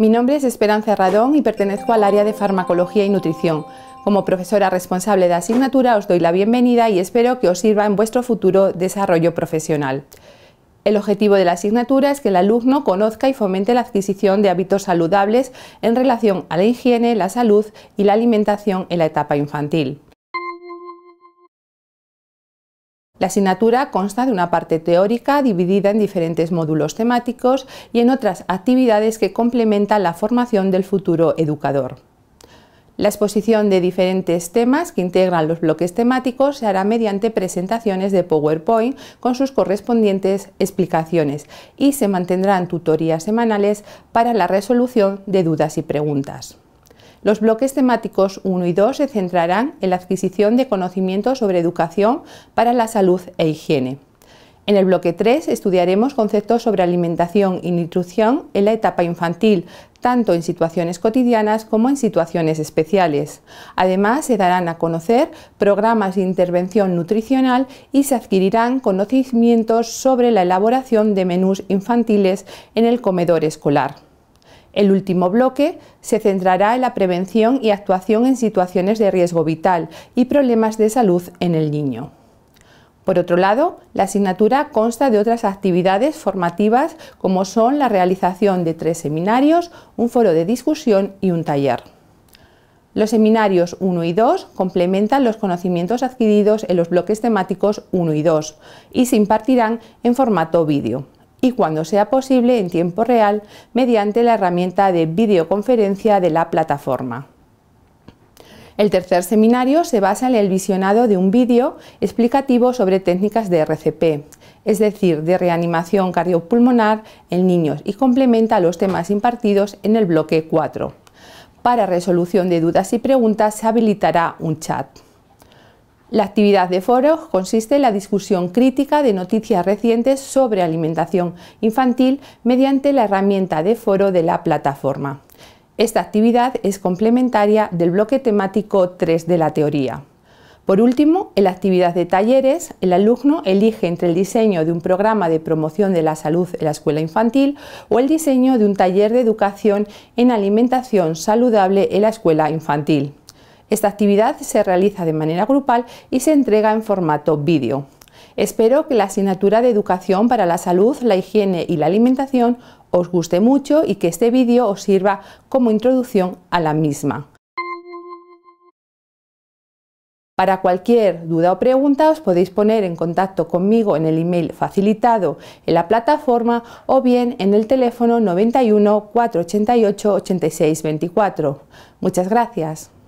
Mi nombre es Esperanza Radón y pertenezco al área de Farmacología y Nutrición. Como profesora responsable de asignatura os doy la bienvenida y espero que os sirva en vuestro futuro desarrollo profesional. El objetivo de la asignatura es que el alumno conozca y fomente la adquisición de hábitos saludables en relación a la higiene, la salud y la alimentación en la etapa infantil. La asignatura consta de una parte teórica dividida en diferentes módulos temáticos y en otras actividades que complementan la formación del futuro educador. La exposición de diferentes temas que integran los bloques temáticos se hará mediante presentaciones de PowerPoint con sus correspondientes explicaciones y se mantendrán tutorías semanales para la resolución de dudas y preguntas. Los bloques temáticos 1 y 2 se centrarán en la adquisición de conocimientos sobre educación para la salud e higiene. En el bloque 3 estudiaremos conceptos sobre alimentación y nutrición en la etapa infantil, tanto en situaciones cotidianas como en situaciones especiales. Además, se darán a conocer programas de intervención nutricional y se adquirirán conocimientos sobre la elaboración de menús infantiles en el comedor escolar. El último bloque se centrará en la prevención y actuación en situaciones de riesgo vital y problemas de salud en el niño. Por otro lado, la asignatura consta de otras actividades formativas como son la realización de tres seminarios, un foro de discusión y un taller. Los seminarios 1 y 2 complementan los conocimientos adquiridos en los bloques temáticos 1 y 2 y se impartirán en formato vídeo y cuando sea posible en tiempo real mediante la herramienta de videoconferencia de la plataforma. El tercer seminario se basa en el visionado de un vídeo explicativo sobre técnicas de RCP, es decir, de reanimación cardiopulmonar en niños y complementa los temas impartidos en el bloque 4. Para resolución de dudas y preguntas se habilitará un chat. La actividad de foro consiste en la discusión crítica de noticias recientes sobre alimentación infantil mediante la herramienta de foro de la plataforma. Esta actividad es complementaria del bloque temático 3 de la teoría. Por último, en la actividad de talleres, el alumno elige entre el diseño de un programa de promoción de la salud en la escuela infantil o el diseño de un taller de educación en alimentación saludable en la escuela infantil. Esta actividad se realiza de manera grupal y se entrega en formato vídeo. Espero que la asignatura de Educación para la Salud, la Higiene y la Alimentación os guste mucho y que este vídeo os sirva como introducción a la misma. Para cualquier duda o pregunta os podéis poner en contacto conmigo en el email facilitado en la plataforma o bien en el teléfono 91 488 86 24. Muchas gracias.